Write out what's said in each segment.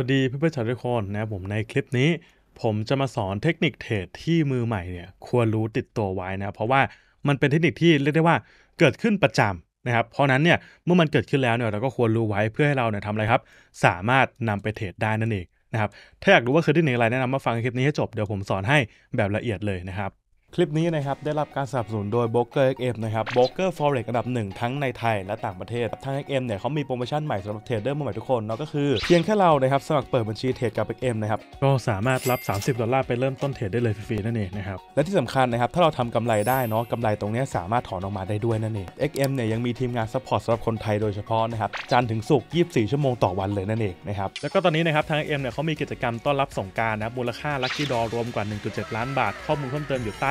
วัสดีเพื่อนๆชาวทุกคนนะผมในคลิปนี้ ผมจะมาสอนเทคนิคเทรดที่มือใหม่เนี่ยควรรู้ติดตัวไว้นะเพราะว่ามันเป็นเทคนิคที่เรียกได้ว่าเกิดขึ้นประจำนะครับเพราะนั้นเนี่ยเมื่อมันเกิดขึ้นแล้วเนี่ยเราก็ควรรู้ไว้เพื่อให้เราเนี่ยทำอะไรครับ สามารถนำไปเทรดได้นั่นเองนะครับถ้าอยากรู้ว่าคือที่ไหนอะไรแนะนำมาฟังคลิปนี้ให้จบเดี๋ยวผมสอนให้แบบละเอียดเลยนะครับคลิปนี้นะครับ ได้รับการสนับสนุนโดย b r เกอร์เนะครับโบเกอร์ฟอเร็กอันดับหนึ่งทั้งในไทยและต่างประเทศทางเอ็กเนี่ยเขามีโปรโมชั่นใหม่สำหรับเทรดเดอร์มือใหม่ทุกคนเนาะก็คือเพียงแค่เรานะครับ สมัครเปิดบัญชีเทรดกับเอ็มนะครับ ก็สามารถรับ 30 ดอลลาร์ไปเริ่มต้นเทรดได้เลยฟรีๆนั่นเองนะครับและที่สำคัญนะครับถ้าเราทำกำไรได้เนาะกำไรตรงนี้สามารถถอนออกมาได้ด้วยนั่นเองเอ็กเนี่ยยังมีทีมงานซัพพอร์ตสำหรับคนไทยโดยเฉพาะนะครับจันถึงศุกร์24 ชั่วโมงต่อวันเลยนั่นเองนะครับแล้วก็ตอนนี้นะครับทางเนี่ยเขามีกิจกรรมต้อนรับสงการนะมูลค่าลัคกี้ดอรวมกว่า 1.7ล้านบาทข้อมูลเพิ่มเติมอยู่ใต้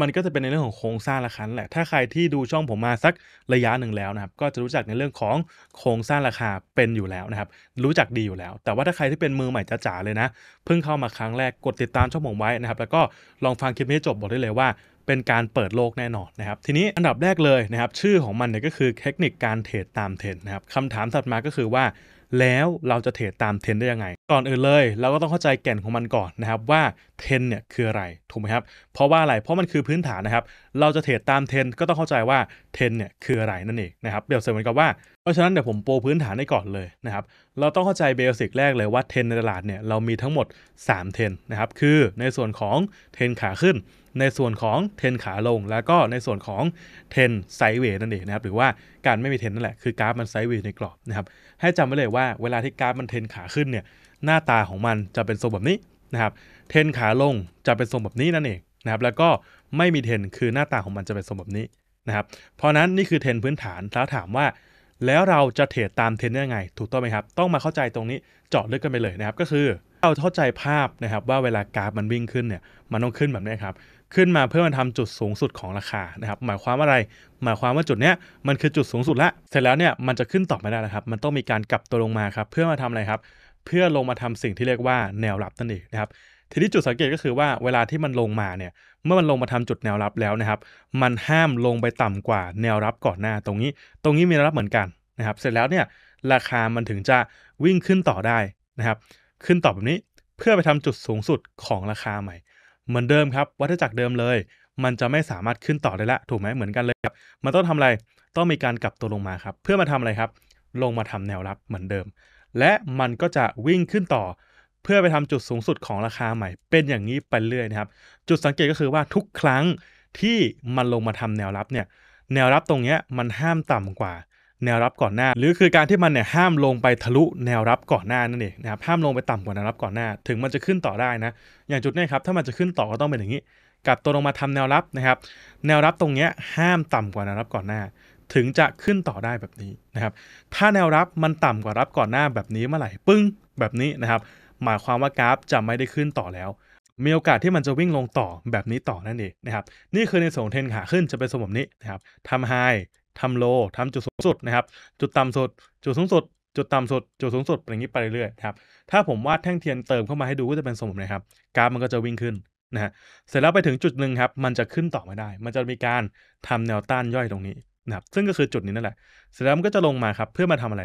มันก็จะเป็นในเรื่องของโครงสร้างราคาแหละ ถ้าใครที่ดูช่องผมมาสักระยะหนึ่งแล้วนะครับ ก็จะรู้จักในเรื่องของโครงสร้างราคาเป็นอยู่แล้วนะครับ รู้จักดีอยู่แล้ว แต่ว่าถ้าใครที่เป็นมือใหม่จ๋าเลยนะ เพิ่งเข้ามาครั้งแรก กดติดตามช่องผมไว้นะครับ แล้วก็ลองฟังคลิปนี้จบบอกได้เลยว่า เป็นการเปิดโลกแน่นอนนะครับ ทีนี้อันดับแรกเลยนะครับ ชื่อของมันเนี่ยก็คือเทคนิคการเทรดตามเทรนนะครับคำถามถัดมา ก็คือว่าแล้วเราจะเทรดตามเทรนได้ยังไง ก่อนอื่นเลย เราก็ต้องเข้าใจแก่นของมันก่อนนะครับว่าเทรนเนี่ยคืออะไรถูกไหมครับเพราะว่าอะไรเพราะมันคือพื้นฐานนะครับเราจะเทรดตามเทรนก็ต้องเข้าใจว่าเทรนเนี่ยคืออะไรนั่นเองนะครับเดี๋ยวเสมือนกับว่าเพราะฉะนั้นเดี๋ยวผมโปรพื้นฐานให้ก่อนเลยนะครับ เราต้องเข้าใจเบสิกแรกเลยว่าเทรนในตลาดเนี่ยเรามีทั้งหมด3เทรนนะครับคือในส่วนของเทรนขาขึ้น ในส่วนของเทรนขาลง แล้วก็ในส่วนของเทรนไซเวย์นั่นเองนะครับหรือว่าการไม่มีเทรนนั่นแหละคือกราฟมันไซเวย์ในกรอบนะครับให้จำไว้เลยว่าเวลาที่กราฟมันเทรนขาขึ้นเนี่ยหน้าตาของมันจะเป็นทรงแบบนี้นะครับเทรนขาลงจะเป็นทรงแบบนี้นั่นเองนะครับแล้วก็ไม่มีเทรนคือหน้าตาของมันจะเป็นทรงแบบนี้นะครับเพราะนั้นนี่คือเทรนพื้นฐานแล้วถามว่าแล้วเราจะเทรดตามเทรนด์ยังไง ถูกต้องไหมครับ ต้องมาเข้าใจตรงนี้เจาะลึกกันไปเลยนะครับ ก็คือ เราเข้าใจภาพนะครับ ว่าเวลากราฟมันวิ่งขึ้นเนี่ยมันต้องขึ้นแบบนี้ครับขึ้นมาเพื่อมันทำจุดสูงสุดของราคานะครับหมายความอะไร หมายความว่าจุดเนี้ยมันคือจุดสูงสุดละเสร็จแล้วเนี่ยมันจะขึ้นต่อไม่ได้นะครับ มันต้องมีการกลับตัวลงมาครับเพื่อมาทำอะไรครับ เพื่อลงมาทำสิ่งที่เรียกว่าแนวรับนั่นเองนะครับทีนี้จุดสังเกตก็คือว่าเวลาที่มันลงมาเนี่ยเมื่อมันลงมาทำจุดแนวรับแล้วนะครับ มันห้ามลงไปต่ำกว่า แนวรับก่อนหน้า ตรงนี้ ตรงนี้มีแนวรับเหมือนกันนะครับ เสร็จแล้วเนี่ยราคามันถึงจะวิ่งขึ้นต่อได้นะครับ ขึ้นต่อแบบนี้เพื่อไปทำจุดสูงสุดของราคาใหม่ เหมือนเดิมครับวัฏจักรเดิมเลย มันจะไม่สามารถขึ้นต่อได้ละถูกไหมเหมือนกันเลยครับมันต้องทำอะไรต้องมีการกลับตัวลงมาครับ เพื่อมาทำอะไรครับ ลงมาทำแนวรับเหมือนเดิม และมันก็จะวิ่งขึ้นต่อเพื่อไปทำจุดสูงสุดของราคาใหม่ เป็นอย่างนี้ไปเรื่อยนะครับ จุดสังเกตก็คือว่าทุกครั้งที่มันลงมาทำแนวรับเนี่ย แนวรับตรงนี้มันห้ามต่ำกว่า แนวรับก่อนหน้า หรือคือการที่มันเนี่ยห้ามลงไปทะลุแนวรับก่อนหน้านั่นเองนะครับห้ามลงไปต่ำกว่าแนวรับก่อนหน้า ถึงมันจะขึ้นต่อได้นะ อย่างจุดนี้ครับถ้ามันจะขึ้นต่อก็ต้องเป็นอย่างนี้กลับตัวลงมาทำแนวรับนะครับ แนวรับตรงนี้ห้ามต่ำกว่าแนวรับก่อนหน้า ถึงจะขึ้นต่อได้แบบนี้นะครับถ้าแนวรับมันต่ำกว่ารับก่อนหน้าแบบนี้เมื่อไหร่ปึ้งแบบนี้นะครับหมายความว่ากราฟจะไม่ได้ขึ้นต่อแล้ว มีโอกาสที่มันจะวิ่งลงต่อแบบนี้ต่อนั่นเองนะครับ นี่คือในส่วนเทนขาขึ้นจะเป็นสมแบบนี้นะครับทำไฮทำโลทำจุดสูงสุดนะครับ จุดต่ำสุด จุดสูงสุด จุดต่ำสุด จุดสูงสุดอย่างนี้ไปเรื่อยๆครับ ถ้าผมวาดแท่งเทียนเติมเข้ามาให้ดูก็จะเป็นสมบตินะครับ กราฟมันก็จะวิ่งขึ้นนะฮะ เสร็จแล้วไปถึงจุดหนึ่งครับ มันจะขึ้นต่อไม่ได้ มันจะมีการทำแนวต้านย่อยตรงนี้นะครับ ซึ่งก็คือจุดนี้นั่นแหละเสร็จแล้วมันก็จะลงมาครับ เพื่อมาทำอะไร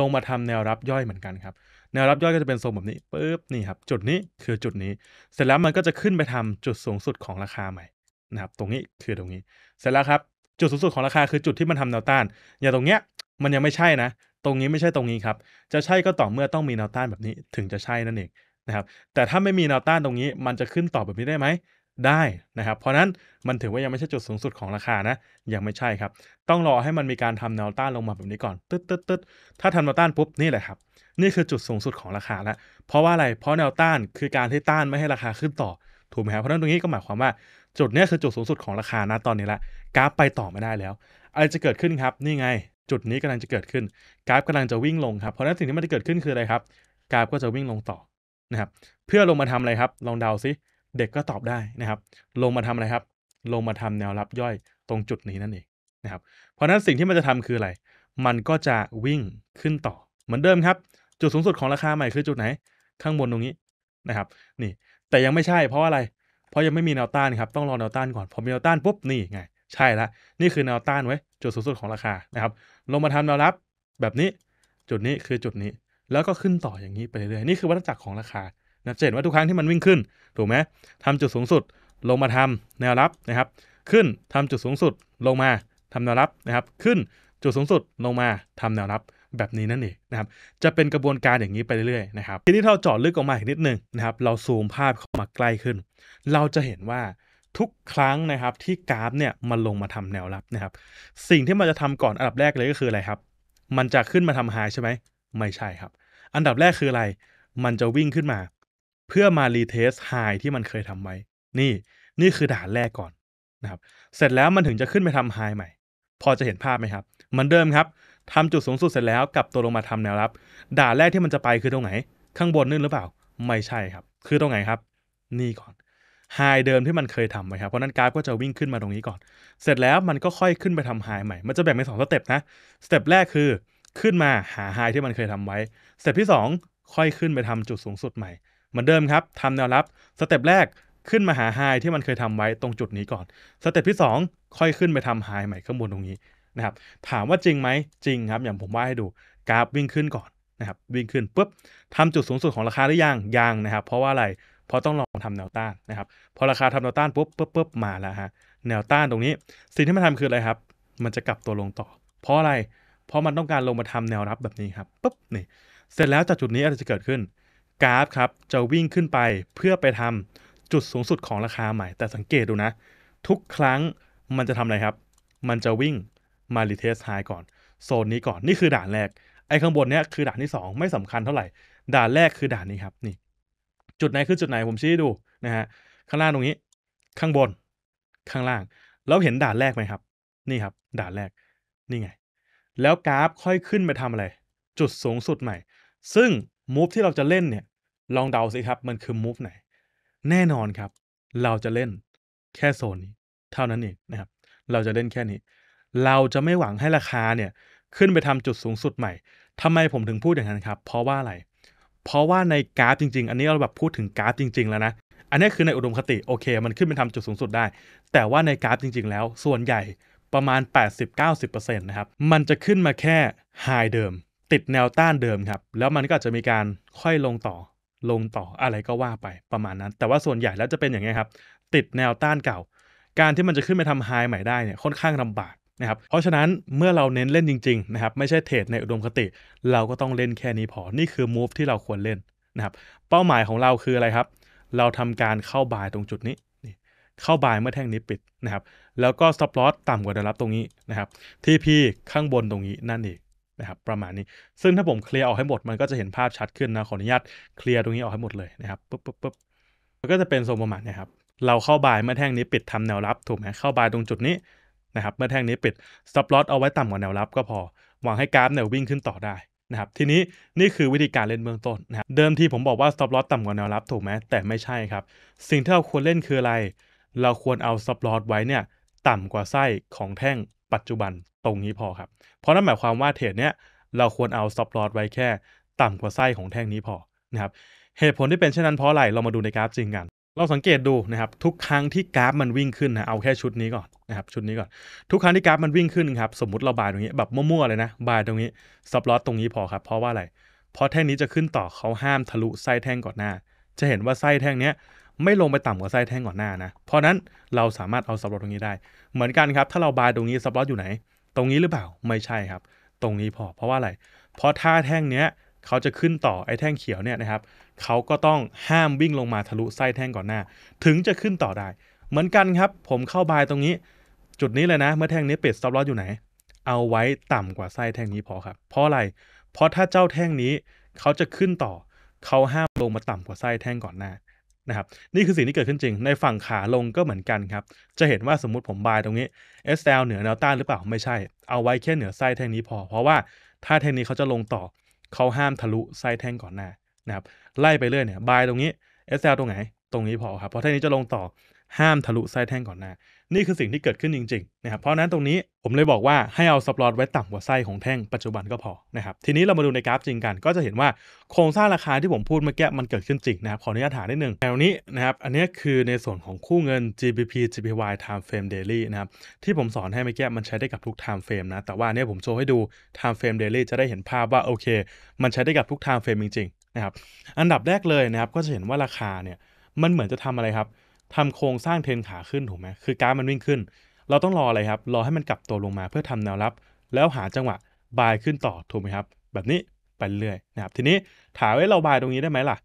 ลงมาทำแนวรับย่อยเหมือนกันครับแนวรับย่อยก็จะเป็นทรงแบบนี้ปึ๊บนี่ครับจุดนี้คือจุดนี้ เสร็จแล้วมันก็จะขึ้นไปทำจุดสูงสุดของราคาใหม่นะครับตรงนี้คือตรงนี้เสร็จแล้วครับจุดสูงสุดของราคาคือจุดที่มันทำแนวต้านอย่างตรงเนี้ยมันยังไม่ใช่นะ ตรงนี้ไม่ใช่ตรงนี้ครับ จะใช่ก็ต่อเมื่อต้องมีแนวต้านแบบนี้ถึงจะใช่นั่นเองนะครับแต่ถ้าไม่มีแนวต้านตรงนี้มันจะขึ้นต่อแบบนี้ได้ไหมได้นะครับเพราะนั้นมันถือว่ายังไม่ใช่จุดสูงสุดของราคานะ ยังไม่ใช่ครับต้องรอให้มันมีการทำแนวต้าน ลงมาแบบนี้ก่อนตึ๊ดตึ๊ดตึ๊ดถ้าทำแนวต้านปุ๊บนี่แหละครับนี่คือจุดสูงสุดของราคาแล้ว เพราะว่าอะไร เพราะแนวต้านคือการที่ต้านไม่ให้ราคาขึ้นต่อ ถูกไหมครับ เพราะนั้นตรงนี้ก็หมายความว่าจุดนี้คือจุดสูงสุดของราคานะตอนนี้ละ กราฟไปต่อไม่ได้แล้วอะไรจะเกิดขึ้นครับ นี่ไง จุดนี้กำลังจะเกิดขึ้น กราฟ กำลังจะวิ่งลงครับ เพราะนั้นสิ่งที่มันจะเกิดขึ้นคืออะไรครับ กราฟก็จะวิ่งลงต่อนะครับ เพื่อลงมาทำอะไรครับ ลองเดาซิเด็กก็ตอบได้นะครับ ลงมาทำอะไรครับ ลงมาทำแนวรับย่อย ตรงจุดนี้นั่นเองนะครับ เพราะนั้นสิ่งที่มันจะทำคืออะไร มันก็จะวิ่งขึ้นต่อ เหมือนเดิมครับจุดสูงสุดของราคาใหม่คือจุดไหนข้างบนตรงนี้นะครับนี่ แต่ยังไม่ใช่เพราะอะไร เพราะยังไม่มีแนวต้านครับต้องรอแนวต้านก่อนพอมีแนวต้านปุ๊บนี่ไงใช่ละนี่คือแนวต้านไว้จุดสูงสุดของราคานะครับลงมาทำแนวรับ แบบนี้จุดนี้คือจุดนี้ แล้วก็ขึ้นต่ออย่างนี้ไปเรื่อยนี่คือวัฏจักรของราคานะเห็นว่าทุกครั้งที่มันวิ่งขึ้นถูกไหมทำจุดสูงสุดลงมาทำแนวรับนะครับ ขึ้นทำจุดสูงสุดลงมาทำแนวรับนะครับ ขึ้นจุดสูงสุดลงมาทำแนวรับแบบนี้นั่นเองนะครับ จะเป็นกระบวนการอย่างนี้ไปเรื่อยๆนะครับ ทีนี้เราเจาะลึกออกมาอีกนิดนึงนะครับ เราซูมภาพเข้ามาใกล้ขึ้น เราจะเห็นว่าทุกครั้งนะครับที่กราฟเนี่ยมันลงมาทำแนวรับนะครับ สิ่งที่มันจะทำก่อนอันดับแรกเลยก็คืออะไรครับ มันจะขึ้นมาทำไฮใช่ไหม ไม่ใช่ครับ อันดับแรกคืออะไร มันจะวิ่งขึ้นมา เพื่อมารีเทสไฮที่มันเคยทำไว้ นี่ นี่คือด่านแรกก่อนนะครับ เสร็จแล้วมันถึงจะขึ้นไปทำไฮใหม่ พอจะเห็นภาพไหมครับ มันเดิมครับทำจุดสูงสุดเสร็จแล้วกลับตัวลงมาทำแนวรับ ด่านแรกที่มันจะไปคือตรงไหน ข้างบนนึ่นหรือเปล่าไม่ใช่ครับคือตรงไหนครับ นี่ก่อนไฮเดิมที่มันเคยทำไว้ครับเพราะนั้นกราฟก็จะวิ่งขึ้นมาตรงนี้ก่อน เสร็จแล้วมันก็ค่อยขึ้นไปทำไฮใหม่ มันจะแบ่งเป็นสองสเต็ปนะสเต็ปแรกคือขึ้นมาหาไฮที่มันเคยทำไว้สเต็ปที่ 2 ค่อยขึ้นไปทำจุดสูงสุดใหม่ เหมือนเดิมครับทำแนวรับ สเต็ปแรกขึ้นมาหาไฮที่มันเคยทำไว้ตรงจุดนี้ก่อน สเต็ปที่ 2 ค่อยขึ้นไปทำไฮใหม่ ข้างบนตรงนี้นะครับถามว่าจริงไหมจริงครับอย่างผมว่าให้ดู กราฟวิ่งขึ้นก่อนนะครับวิ่งขึ้นปุ๊บทำจุดสูงสุดของราคาหรือยังยังนะครับ เพราะว่าอะไรเพราะต้องลองทำแนวต้านนะครับพอราคาทำแนวต้านปุ๊บปุ๊บปุ๊บมาแล้วฮะแนวต้านตรงนี้ สิ่งที่มันทำคืออะไรครับ มันจะกลับตัวลงต่อ เพราะอะไรเพราะมันต้องการลงมาทำแนวรับแบบนี้ครับปุ๊บนี่เสร็จแล้วจากจุดนี้อะไรจะเกิดขึ้น กราฟครับจะวิ่งขึ้นไปเพื่อไปทำจุดสูงสุดของราคาใหม่ แต่สังเกตดูนะ ทุกครั้งมันจะทำอะไรครับ มันจะวิ่งมาริเทสไฮก่อน โซนนี้ก่อนนี่คือด่านแรก ไอ้ข้างบนเนี้ยคือ ด่านที่2ไม่สำคัญเท่าไหร่ ด่านแรกคือ ด่านนี้ครับนี่ จุดไหนคือจุดไหนผมชี้ดูนะฮะข้างล่างตรงนี้ ข้างบน ข้างล่างแล้วเห็นด่านแรกไหมครับ นี่ครับด่านแรกนี่ไง แล้วกราฟค่อยขึ้นไปทำอะไร จุดสูงสุดใหม่ ซึ่งมูฟที่เราจะเล่นเนี่ยลองเดาสิครับ มันคือมูฟไหน แน่นอนครับ เราจะเล่นแค่โซนนี้ เท่านั้นเองนะครับ เราจะเล่นแค่นี้เราจะไม่หวังให้ราคาเนี่ยขึ้นไปทำจุดสูงสุดใหม่ ทำไมผมถึงพูดอย่างนั้นครับ เพราะว่าอะไร เพราะว่าในกราฟจริง ๆ อันนี้เราแบบพูดถึงกราฟจริง ๆแล้วนะ อันนี้คือในอุดมคติโอเค มันขึ้นไปทำจุดสูงสุดได้ แต่ว่าในกราฟจริง ๆ แล้ว ส่วนใหญ่ประมาณ80-90%นะครับ มันจะขึ้นมาแค่ไฮเดิม ติดแนวต้านเดิมครับ แล้วมันก็จะมีการค่อยลงต่อ ลงต่ออะไรก็ว่าไปประมาณนั้น แต่ว่าส่วนใหญ่แล้วจะเป็นอย่างไงครับ ติดแนวต้านเก่า การที่มันจะขึ้นไปทำไฮใหม่ได้เนี่ยค่อนข้างลาบากนะครับเพราะฉะนั้นเมื่อเราเน้นเล่นจริงๆนะครับไม่ใช่เทรดในอุดมคติ เราก็ต้องเล่นแค่นี้พอนี่คือมูฟที่เราควรเล่นนะครับเป้าหมายของเราคืออะไรครับ เราทำการเข้าบายตรงจุดนี้นเข้าบายเมื่อแท่งนี้ปิดนะครับแล้วก็สปอสต่ำกว่าแนวรับตรงนี้นะครับ TP ข้างบนตรงนี้นั่นเองนะครับประมาณนี้ซึ่งถ้าผมเคลียร์ออกให้หมด มันก็จะเห็นภาพชัดขึ้นนะขออนุญาตเคลียร์ตรงนี้ออกให้หมดเลยนะครับปุ๊บปุ๊บปุ๊บมันก็จะเป็นทรงประมาณนี้ครับเราเข้าบายเมื่อแท่งนี้ปิดทำแนวรับ ถูกไหมเข้าบายตรงจุดนี้นะครับเมื่อแท่งนี้ปิดสต็อปลอตเอาไว้ต่ำกว่าแนวรับก็พอหวังให้กราฟเนี่ยวิ่งขึ้นต่อได้นะครับทีนี้นี่คือวิธีการเล่นเบื้องต้นนะเดิมทีผมบอกว่า stop loss ต่ำกว่าแนวรับ ถูกไหมแต่ไม่ใช่ครับสิ่งที่เราควรเล่นคืออะไร เราควรเอา stop loss ไว้เนี่ยต่ำกว่าไส้ของแท่งปัจจุบันตรงนี้พอครับเพราะนั่นหมายความว่าเทรดเนี่ยเราควรเอา stop loss ไว้แค่ ต่ำกว่าไส้ของแท่งนี้พอนะครับเหตุผลที่เป็นเช่นนั้น เพราะอะไรเรามาดูในกราฟจริงกัน เราสังเกตดูนะครับทุกครั้งที่กราฟมันวิ่งขึ้นนะเอาแค่ชุดนี้ก่อนนะครับชุดนี้ก่อน ทุกครั้งที่กราฟมันวิ่งขึ้นครับ สมมติเราบายตรงนี้แบบมั่วๆเลยนะบายตรงนี้ซับลอตตรงนี้พอครับเพราะว่าอะไรเพราะแท่งนี้จะขึ้นต่อเขาห้ามทะลุไส้แท่งก่อนหน้า จะเห็นว่าไส้แท่งเนี้ย ไม่ลงไปต่ำกว่าไส้แท่งก่อนหน้านะเพราะนั้นเราสามารถเอาซับลอตตรงนี้ได้ เหมือนกันครับถ้าเราบายตรงนี้ซับลอตอยู่ไหน ตรงนี้หรือเปล่า ไม่ใช่ครับตรงนี้พอเพราะว่าอะไรเพราะถ้าแท่งเนี้ยเขาจะขึ้นต่อไอ้แท่งเขียวเนี่ยนะครับเขาก็ต้องห้ามวิ่งลงมาทะลุไส้แท่งก่อนหน้า ถึงจะขึ้นต่อได้ เหมือนกันครับ ผมเข้าบายตรงนี้จุดนี้เลยนะเมื่อแท่งนี้ปิดสต็อปลอสอยู่ไหน เอาไว้ต่ำกว่าไส้แท่งนี้พอครับเพราะอะไรเพราะถ้าเจ้าแท่งนี้เขาจะขึ้นต่อ เขาห้ามลงมาต่ำกว่าไส้แท่งก่อนหน้านะครับนี่คือสิ่งที่เกิดขึ้นจริง ในฝั่งขาลงก็เหมือนกันครับจะเห็นว่าสมมติผมบายตรงนี้ SL เหนือแนวต้านหรือเปล่าไม่ใช่ เอาไว้แค่เหนือไส้แท่งนี้พอ เพราะว่าถ้าแท่งนี้เขาจะลงต่อเขาห้ามทะลุไส้แท่งก่อนหน้านะครับไล่ไปเรื่อยเนี่ยบายตรงนี้ SL ตรงไหนตรงนี้พอครับเพราะแท่งนี้จะลงต่อห้ามทะลุไส้แท่งก่อนหน้า นี่คือสิ่งที่เกิดขึ้นจริงๆนะครับ เพราะนั้นตรงนี้ผมเลยบอกว่าให้เอาสปลอตไว้ต่ำกว่าไส้ของแท่งปัจจุบันก็พอนะครับ ทีนี้เรามาดูในกราฟจริงกัน ก็จะเห็นว่าโครงสร้างราคาที่ผมพูดเมื่อกี้มันเกิดขึ้นจริงนะครับขออนุญาตถามนิดนึงแนวนี้นะครับ อันนี้คือในส่วนของคู่เงิน GBP GPY Time Frame Daily นะครับ ที่ผมสอนให้เมื่อกี้มันใช้ได้กับทุก Time Frame นะ แต่ว่าเนี่ยผมโชว์ให้ดู Time Frame Daily จะได้เห็นภาพว่าโอเค มันใช้ได้กับทุก Time Frame จริงๆนะครับอันดับแรกเลยนะครับก็จะเห็นว่าราคาเนี่ยมันเหมือนจะทำอะไรครับทำโครงสร้างเทรนขาขึ้นถูกไหมคือการมันวิ่งขึ้น เราต้องรออะไรครับ รอให้มันกลับตัวลงมาเพื่อทำแนวรับ แล้วหาจังหวะบายขึ้นต่อถูกไหมครับ แบบนี้ไปเรื่อยนะครับ ทีนี้ถามว่าเราบายตรงนี้ได้ไหมล่ะ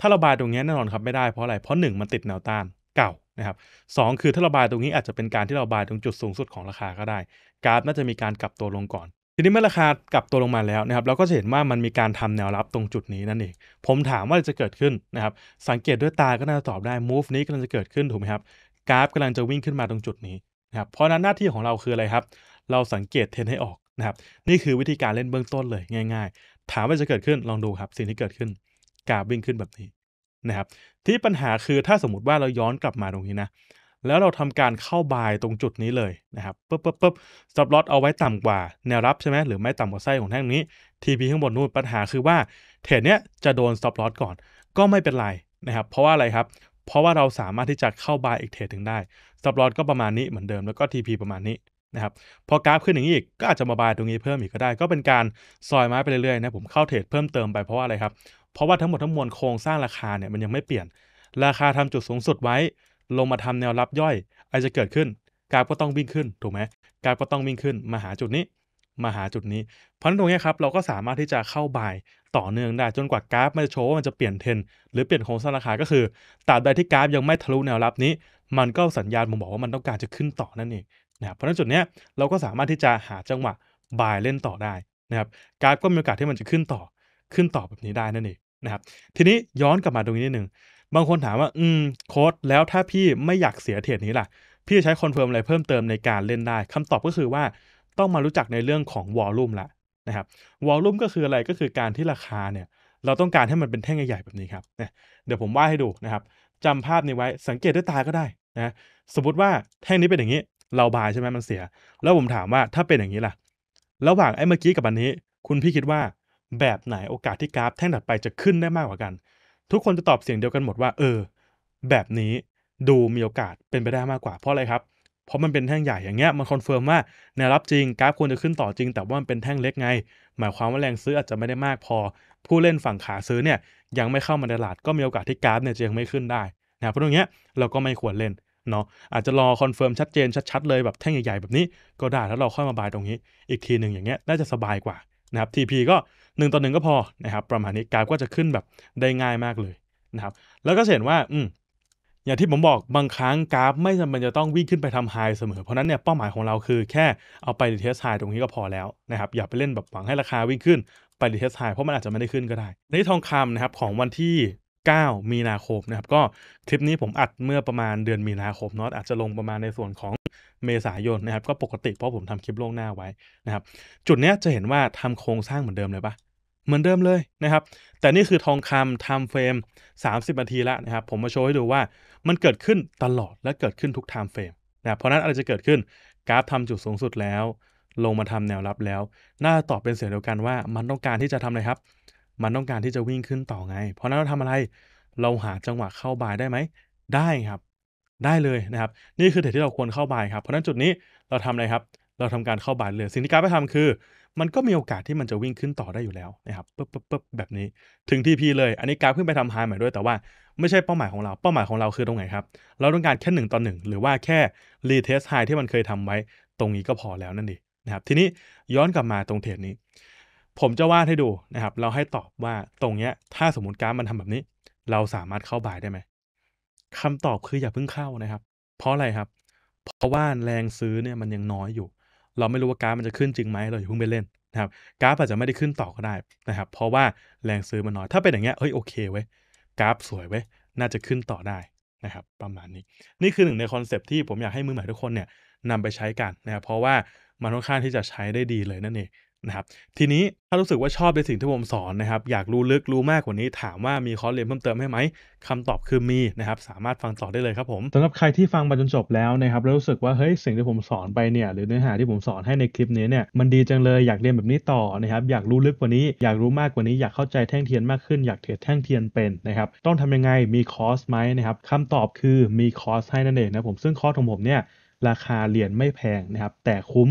ถ้าเราบายตรงนี้แน่นอนครับไม่ได้เพราะอะไร เพราะ1มันติดแนวต้านเก่านะครับสคือถ้าเราบายตรงนี้อาจจะเป็นการที่เราบายตรงจุดสูงสุดของราคาก็ได้กราฟน่าจะมีการกลับตัวลงก่อนทีนี้เมื่อราคากลับตัวลงมาแล้วนะครับ เราก็จะเห็นว่ามันมีการทำแนวรับตรงจุดนี้นั่นเองผมถามว่าจะเกิดขึ้นนะครับ สังเกตด้วยตาก็น่าจะตอบได้ move นี้กำลังจะเกิดขึ้นถูกไหมครับกราฟ กำลังจะวิ่งขึ้นมาตรงจุดนี้นะครับเพราะนั้นหน้าที่ของเราคืออะไรครับ เราสังเกตเทนให้ออกนะครับ นี่คือวิธีการเล่นเบื้องต้นเลย ง่าย ๆ ถามว่าจะเกิดขึ้นลองดูครับ สิ่งที่เกิดขึ้น กราฟวิ่งขึ้นแบบนี้นะครับ ที่ปัญหาคือถ้าสมมติว่าเราย้อนกลับมาตรงนี้นะแล้วเราทำการเข้าบายตรงจุดนี้เลยนะครับปุ๊บปุ๊บปุ๊บสต็อปลอสเอาไว้ต่ำกว่าแนวรับใช่ไหมหรือไม่ต่ำกว่าไส้ของแท่งนี้ TP ข้างบนนู่นปัญหาคือว่า เทรดเนี้ยจะโดนสต็อปลอสก่อนก็ไม่เป็นไรนะครับเพราะว่าอะไรครับ เพราะว่าเราสามารถที่จะเข้าบายอีกเทรดถึงได้สต็อปลอสก็ประมาณนี้เหมือนเดิมแล้วก็ TP ประมาณนี้นะครับพอกราฟขึ้นอย่างนี้อีกก็อาจจะมาบายตรงนี้เพิ่มอีกก็ได้ ก็เป็นการซอยไม้ไปเรื่อยๆนะผมเข้าเทรดเพิ่มเติมไปเพราะว่าอะไรครับเพราะว่าทั้งหมดทั้งมวลโครงสร้างราคาเนี่ยมันยังไม่เปลี่ยน ราคาทำจุดสูงสุดไว้ลงมาทำแนวรับย่อย อะไรจะเกิดขึ้น กราฟก็ต้องวิ่งขึ้น ถูกไหมกราฟก็ต้องวิ่งขึ้น มาหาจุดนี้ มาหาจุดนี้ เพราะนั้นตรงนี้ครับ เราก็สามารถที่จะเข้าบายต่อเนื่องได้ จนกว่ากราฟมันจะโชว์ว่ามันจะเปลี่ยนเทนหรือเปลี่ยนโครงสร้างราคาก็คือตราบใดที่กราฟยังไม่ทะลุแนวรับนี้ มันก็สัญญาณผมบอกว่ามันต้องการจะขึ้นต่อนั่นเองนะครับ เพราะนั้นจุดนี้เราก็สามารถที่จะหาจังหวะบายเล่นต่อได้นะครับ กราฟก็มีโอกาสที่มันจะขึ้นต่อขึ้นต่อแบบนี้ได้นั่นเองนะครับ ทีนี้ย้อนกลับมาตรงนี้นิดหนึ่งบางคนถามว่าอืมโค้ด แล้วถ้าพี่ไม่อยากเสียเทียดนี้ล่ะ พี่จะใช้คอนเฟิร์มอะไรเพิ่มเติมในการเล่นได้ คำตอบก็คือว่าต้องมารู้จักในเรื่องของวอลลุ่มละนะครับวอลลุ่มก็คืออะไรก็คือการที่ราคาเนี่ย เราต้องการให้มันเป็นแท่งใหญ่ๆแบบนี้ครับเนเดี๋ยวผมวาดให้ดูนะครับจำภาพนี้ไว้ สังเกตด้วยตาก็ได้นะสมมติว่าแท่งนี้เป็นอย่างนี้ เราบายใช่ไหมมันเสีย แล้วผมถามว่าถ้าเป็นอย่างนี้ล่ะระหว่างไอ้เมื่อกี้กับอันนี้ คุณพี่คิดว่าแบบไหนโอกาสที่กราฟ แท่งถัดไปจะขึ้นได้มากกว่ากันทุกคนจะตอบเสียงเดียวกันหมดว่าเออแบบนี้ดูมีโอกาสเป็นไปได้มากกว่า เพราะอะไรครับ เพราะมันเป็นแท่งใหญ่อย่างเงี้ยมันคอนเฟิร์มว่า แนวรับจริง กราฟควรจะขึ้นต่อจริง แต่ว่ามันเป็นแท่งเล็กไง หมายความว่าแรงซื้ออาจจะไม่ได้มากพอผู้เล่นฝั่งขาซื้อเนี่ยยังไม่เข้ามาในตลาดก็มีโอกาสที่กราฟเนี่ยจะยังไม่ขึ้นได้นะเพราะตรงเนี้ยเราก็ไม่ควรเล่นเนาะอาจจะรอคอนเฟิร์มชัดเจนชัดๆ เลยแบบแท่งใหญ่ ๆ แบบนี้ก็ได้แล้วเราค่อยมาบายตรงนี้ อีกทีหนึ่งอย่างเงี้ยน่าจะสบายกว่านะครับ TP ก็1ต่อ1ก็พอนะครับประมาณนี้กราฟก็จะขึ้นแบบได้ง่ายมากเลยนะครับแล้วก็เห็นว่าอืมอย่างที่ผมบอกบางครั้งกราฟ ไม่จำเป็นจะต้องวิ่งขึ้นไปทำไฮเสมอเพราะนั้นเนี่ยเป้าหมายของเราคือ แค่เอาไปเทสไฮตรงนี้ก็พอแล้วนะครับอย่าไปเล่นแบบหวังให้ราคาวิ่งขึ้นไปเทสไฮเพราะมันอาจจะไม่ได้ขึ้นก็ได้ในทองคำนะครับของวันที่ 9 มีนาคมนะครับก็คลิปนี้ผมอัด เมื่อประมาณเดือนมีนาคมเนาะอาจจะลงประมาณในส่วนของเมษายนนะครับก็ปกติเพราะผมทำคลิปล่วงหน้าไว้นะครับจุดเนี้ยจะเห็นว่าทำโครงสร้างเหมือนเดิมเลยปะเหมือนเดิมเลยนะครับ แต่นี่คือทองคำไทม์เฟรม30นาทีละนะครับ ผมมาโชว์ให้ดูว่ามันเกิดขึ้นตลอดและเกิดขึ้นทุกไทม์เฟรมนะเพราะนั้นอะไรจะเกิดขึ้นกราฟทำจุดสูงสุดแล้ว ลงมาทำแนวรับแล้วน่าตอบเป็นเสียงเดียวกันว่ามันต้องการที่จะทำอะไรครับ มันต้องการที่จะวิ่งขึ้นต่อไง เพราะนั้นเราทำอะไรเราหาจังหวะเข้าบายได้ไหมได้ครับ ได้เลยนะครับ นี่คือเทรดที่เราควรเข้าบายครับเพราะนั้นจุดนี้เราทำอะไรครับ เราทำการเข้าบายเลยสิ่งที่กราฟไปทำคือมันก็มีโอกาสที่มันจะวิ่งขึ้นต่อได้อยู่แล้วนะครับปึ๊บปึ๊บปึ๊บแบบนี้ ถึงทีพีเลย อันนี้กราฟขึ้นไปทำไฮใหม่ด้วย แต่ว่าไม่ใช่เป้าหมายของเราเป้าหมายของเราคือตรงไหนครับ เราต้องการแค่ 1 ต่อ 1 หรือว่าแค่รีเทสไฮที่มันเคยทำไว้ ตรงนี้ก็พอแล้วนั่นเองนะครับ ทีนี้ย้อนกลับมาตรงเทรดนี้ ผมจะวาดให้ดูนะครับ เราให้ตอบว่าตรงเนี้ยถ้าสมมติกราฟมันทำแบบนี้ เราสามารถเข้าบ่ายได้ไหมคำตอบคืออย่าเพิ่งเข้านะครับ เพราะอะไรครับ เพราะว่าแรงซื้อเนี่ยมันยังน้อยอยู่เราไม่รู้ว่าการมันจะขึ้นจริงไหมเราอย่าเพิ่งไปเล่นนะครับ กราฟอาจจะไม่ได้ขึ้นต่อก็ได้นะครับ เพราะว่าแรงซื้อมันน้อย ถ้าเป็นอย่างเงี้ย เฮ้ยโอเคเว้ย กราฟสวยเว้ย น่าจะขึ้นต่อได้นะครับ ประมาณนี้ นี่คือหนึ่งในคอนเซปที่ผมอยากให้มือใหม่ทุกคนเนี่ยนำไปใช้กันนะครับ เพราะว่ามันค่อนข้างที่จะใช้ได้ดีเลยนั่นเองนะครับทีนี้ถ้ารู้สึกว่าชอบในสิ่งที่ผมสอนนะครับ อยากรู้ลึกรู้มากกว่านี้ ถามว่ามีคอร์สเรียนเพิ่มเติมให้ไหมคำตอบคือมีนะครับ สามารถฟังต่อได้เลยครับผมสำหรับใครที่ฟังมาจนจบแล้วนะครับแล้วรู้สึกว่าเฮ้ยสิ่งที่ผมสอนไปเนี่ยหรือเนื้อหาที่ผมสอนให้ในคลิปนี้เนี่ยมันดีจังเลย อยากเรียนแบบนี้ต่อนะครับ อยากรู้ลึกกว่านี้ อยากรู้มากกว่านี้ อยากเข้าใจแท่งเทียนมากขึ้น อยากเทรดแท่งเทียนเป็นนะครับ ต้องทำยังไง มีคอร์สไหมนะครับคำตอบคือมีคอร์สให้นั่นเองนะผม ซึ่งคอร์สของผมเนี่ยราคาเหรียญไม่แพงนะครับแต่คุ้ม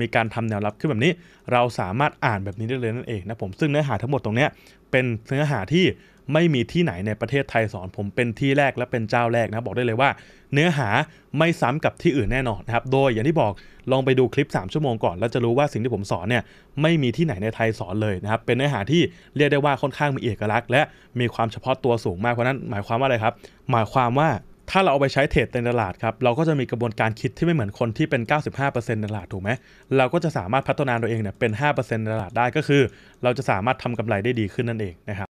มีการทำแนวรับขึ้นแบบนี้ เราสามารถอ่านแบบนี้ได้เลยนั่นเองนะผมซึ่งเนื้อหาทั้งหมดตรงนี้เป็นเนื้อหาที่ไม่มีที่ไหนในประเทศไทยสอน ผมเป็นที่แรกและเป็นเจ้าแรกนะบอกได้เลยว่า เนื้อหาไม่ซ้ำกับที่อื่นแน่นอนนะครับโดยอย่างที่บอกลองไปดูคลิป 3 ชั่วโมงก่อน แล้วจะรู้ว่าสิ่งที่ผมสอนเนี่ยไม่มีที่ไหนในไทยสอนเลยนะครับเป็นเนื้อหาที่เรียกได้ว่าค่อนข้างมีเอกลักษณ์และมีความเฉพาะตัวสูงมากเพราะนั้นหมายความว่าอะไรครับ หมายความว่าถ้าเราเอาไปใช้เทรดในตลาดครับ เราก็จะมีกระบวนการคิดที่ไม่เหมือนคนที่เป็น 95%ในตลาดถูกไหม เราก็จะสามารถพัฒนาตัวเองเนี่ยเป็น5%ในตลาดได้ก็คือ เราจะสามารถทำกำไรได้ดีขึ้นนั่นเองนะครับ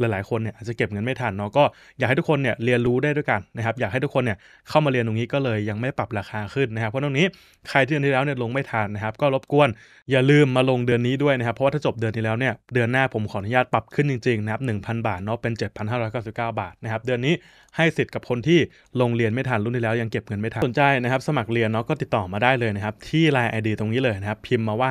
หลายๆคน เนี่ย อาจจะ เก็บ เงินไม่ ทัน เนาะ ก็ อยากให้ทุก คน เนี่ย เรียนรู้ได้ ด้วยกัน นะครับ อยากให้ทุกคน เนี่ย เข้ามาเรียนตรงนี้ก็เลย ยังไม่ปรับราคาขึ้น นะครับ เพราะ ตรงนี้ ใครที่เดือนที่แล้ว เนี่ย ลง ไม่ ทัน นะครับ ก็รบกวน อย่าลืมมาลงเดือนนี้ด้วย นะครับ เพราะว่า ถ้าจบเดือนที่แล้ว เนี่ย เดือน หน้าผมขออนุญาต ปรับ ขึ้น จริงๆนะครับหนึ่งพันบาท เนาะ เป็น้าสิบาท นะครับ เดือนนี้ ให้สิทธิ์กับคนที่ลงเรียนไม่ทันรุ่นที่แล้วยังเก็บเงินไม่ทันสนใจนะครับสมัครเรียนเนาะก็ติดต่อมาได้เลยนะครับที่ไ i n e ID ตรงนี้เลยนะครับพิมพ์มาว่า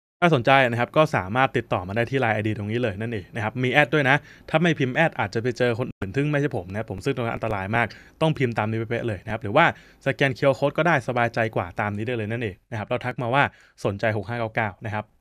ถ้าสนใจนะครับก็สามารถติดต่อมาได้ที่ไลน์ไอดีตรงนี้เลยนั่นเองนะครับมีแอดด้วยนะ ถ้าไม่พิมพ์แอดอาจจะไปเจอคนอื่นทึ่งไม่ใช่ผมนะผมซึ่งตรงนั้นอันตรายมาก ต้องพิมพ์ตามนี้เป๊ะเลยนะครับ หรือว่า สแกนเคียร์โค้ดก็ได้สบายใจกว่าตามนี้ได้เลยนั่นเองนะครับ เราทักมาว่าสนใจ 6599 นะครับ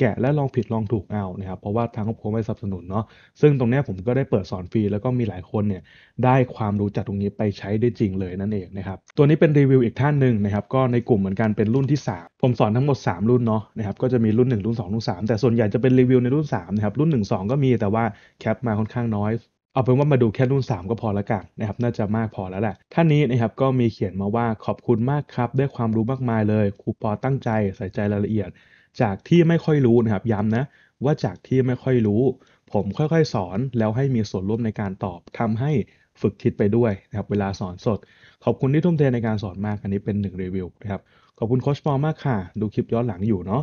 แกะและลองผิดลองถูกเอานะครับเพราะว่าทางครอบครัวไม่สนับสนุนเนาะซึ่งตรงนี้ผมก็ได้เปิดสอนฟรี แล้วก็มีหลายคนเนี่ยได้ความรู้จากตรงนี้ไปใช้ได้จริงเลยนั่นเองนะครับตัวนี้เป็นรีวิวอีกท่านหนึ่งนะครับก็ในกลุ่มเหมือนกันเป็นรุ่นที่ 3 ผมสอนทั้งหมด 3 รุ่นเนาะนะครับก็จะมีรุ่น1รุ่น2รุ่น3แต่ส่วนใหญ่จะเป็นรีวิวในรุ่น3นะครับรุ่น1 2 ก็มีแต่ว่าแคปมาค่อนข้างน้อยเอาเป็นว่า มาดูแค่รุ่น 3 ก็พอละกันนะครับน่าจะมากพอแล้วแหละท่านนี้นะครับก็มีเขียนมาว่าขอบคุณมากครับได้ความรู้มากมายเลยครูปอตั้งใจใส่ใจรายละเอียด จากที่ไม่ค่อยรู้นะครับย้ำนะ ว่าจากที่ไม่ค่อยรู้ ผมค่อยๆสอนแล้วให้มีส่วนร่วมในการตอบทำให้ฝึกคิดไปด้วยนะครับเวลาสอนสด ขอบคุณที่ทุ่มเทในการสอนมากอันนี้เป็นหนึ่งรีวิวนะครับขอบคุณโคชปอมากค่ะ ดูคลิปย้อนหลังอยู่เนาะ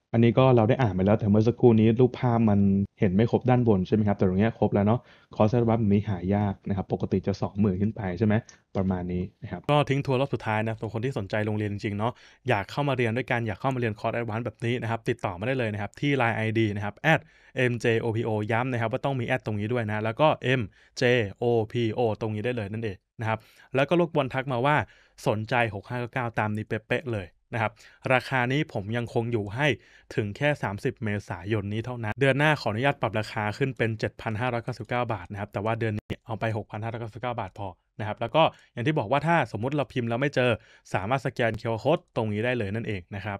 บอันนี้ก็เราได้อ่านไปแล้วแต่เมื่อสักครู่นี้ รูปภาพมันเห็นไม่ครบด้านบนใช่ไหมครับแต่ตรงนี้ครบแล้วเนาะคอร์สร์บแบบนี้หายากนะครับปกติจะ2มื่นขึ้นไปใช่ไหมประมาณนี้นะครับก็ทิ้งทัวร์รอบสุดท้ายนะสำหรับคนที่สนใจโรงเรียนจริงๆเนาะอยากเข้ามาเรียนด้วยกันอยากเข้ามาเรียนคอร์สแอดวานซ์แบบนี้นะครับติดต่อมาได้เลยนะครับที่ Line ID นะครับ @mjopo ย้ำนะครับว่าต้องมีแอดตรงนี้ด้วยนะแล้วก็ mjopo ตรงนี้ได้เลยนั่นเองนะครับแล้วก็รบกวนทักมาว่าสนใจ 6599ตามนี้เป๊ะเลยนะครับ ราคานี้ผมยังคงอยู่ให้ถึงแค่ 30 เมษายนนี้เท่านั้น เดือนหน้าขออนุญาตปรับราคาขึ้นเป็น 7,599บาทนะครับ แต่ว่าเดือนนี้เอาไป 6,599บาทพอนะครับ แล้วก็อย่างที่บอกว่าถ้าสมมุติเราพิมพ์แล้วไม่เจอสามารถสแกนเคอร์โคดตรงนี้ได้เลยนั่นเองนะครับ